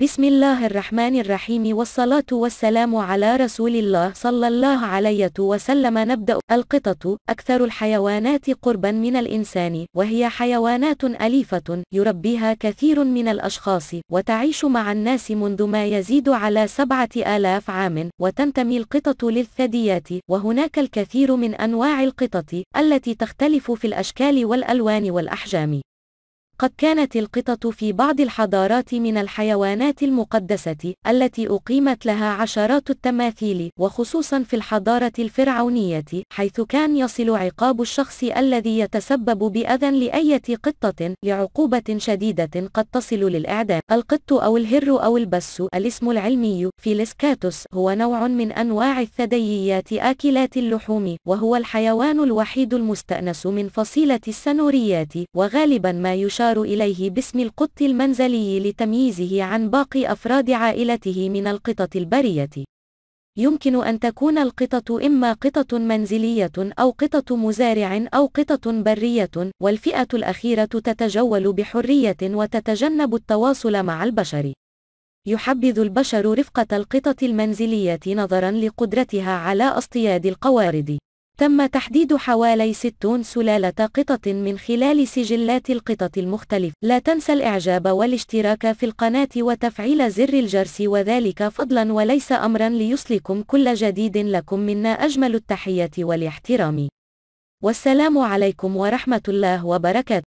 بسم الله الرحمن الرحيم والصلاة والسلام على رسول الله صلى الله عليه وسلم نبدأ القطط أكثر الحيوانات قربا من الإنسان وهي حيوانات أليفة يربيها كثير من الأشخاص وتعيش مع الناس منذ ما يزيد على سبعة آلاف عام وتنتمي القطط للثدييات وهناك الكثير من أنواع القطط التي تختلف في الأشكال والألوان والأحجام قد كانت القطط في بعض الحضارات من الحيوانات المقدسة التي أقيمت لها عشرات التماثيل وخصوصا في الحضارة الفرعونية حيث كان يصل عقاب الشخص الذي يتسبب بأذى لأية قطة لعقوبة شديدة قد تصل للإعدام القط أو الهر أو البس الاسم العلمي فيلسكاتوس هو نوع من أنواع الثدييات آكلات اللحوم وهو الحيوان الوحيد المستأنس من فصيلة السنوريات وغالبا ما يشار يشار إليه باسم القط المنزلي لتمييزه عن باقي أفراد عائلته من القطط البرية. يمكن أن تكون القطط إما قطط منزلية أو قطط مزارع أو قطط برية، والفئة الأخيرة تتجول بحرية وتتجنب التواصل مع البشر. يحبذ البشر رفقة القطط المنزلية نظراً لقدرتها على اصطياد القوارض. تم تحديد حوالي 60 سلالة قطط من خلال سجلات القطط المختلفة. لا تنسى الإعجاب والاشتراك في القناة وتفعيل زر الجرس وذلك فضلا وليس أمرا ليصلكم كل جديد لكم منا أجمل التحية والاحترام. والسلام عليكم ورحمة الله وبركاته